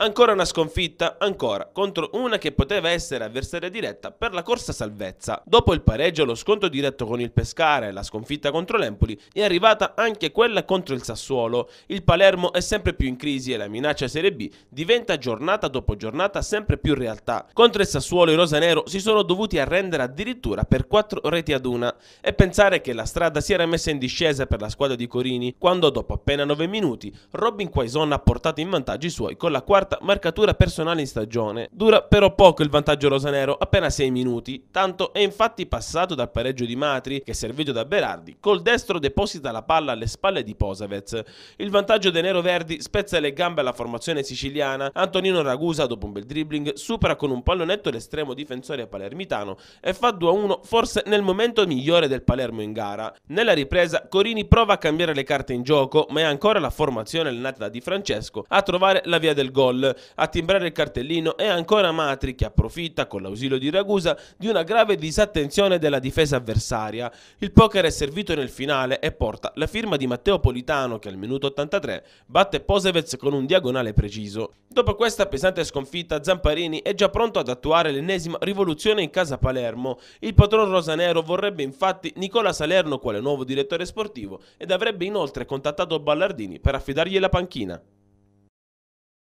Ancora una sconfitta, ancora, contro una che poteva essere avversaria diretta per la corsa salvezza. Dopo il pareggio, lo scontro diretto con il Pescara e la sconfitta contro l'Empoli, è arrivata anche quella contro il Sassuolo. Il Palermo è sempre più in crisi e la minaccia Serie B diventa giornata dopo giornata sempre più realtà. Contro il Sassuolo i Rosanero si sono dovuti arrendere addirittura per 4 reti ad una e pensare che la strada si era messa in discesa per la squadra di Corini quando dopo appena 9 minuti Robin Quaison ha portato in vantaggio i suoi con la quarta quarta marcatura personale in stagione. Dura però poco il vantaggio rosanero, appena 6 minuti, tanto è infatti passato dal pareggio di Matri, che servito da Berardi, col destro deposita la palla alle spalle di Posavez. Il vantaggio dei nero-verdi spezza le gambe alla formazione siciliana, Antonino Ragusa dopo un bel dribbling supera con un pallonetto l'estremo difensore palermitano e fa 2-1 forse nel momento migliore del Palermo in gara. Nella ripresa Corini prova a cambiare le carte in gioco, ma è ancora la formazione allenata da Di Francesco a trovare la via del gol gol. A timbrare il cartellino è ancora Matri che approfitta, con l'ausilio di Ragusa, di una grave disattenzione della difesa avversaria. Il poker è servito nel finale e porta la firma di Matteo Politano che al minuto 83 batte Posevez con un diagonale preciso. Dopo questa pesante sconfitta Zamparini è già pronto ad attuare l'ennesima rivoluzione in casa Palermo. Il patron rosanero vorrebbe infatti Nicola Salerno quale nuovo direttore sportivo ed avrebbe inoltre contattato Ballardini per affidargli la panchina.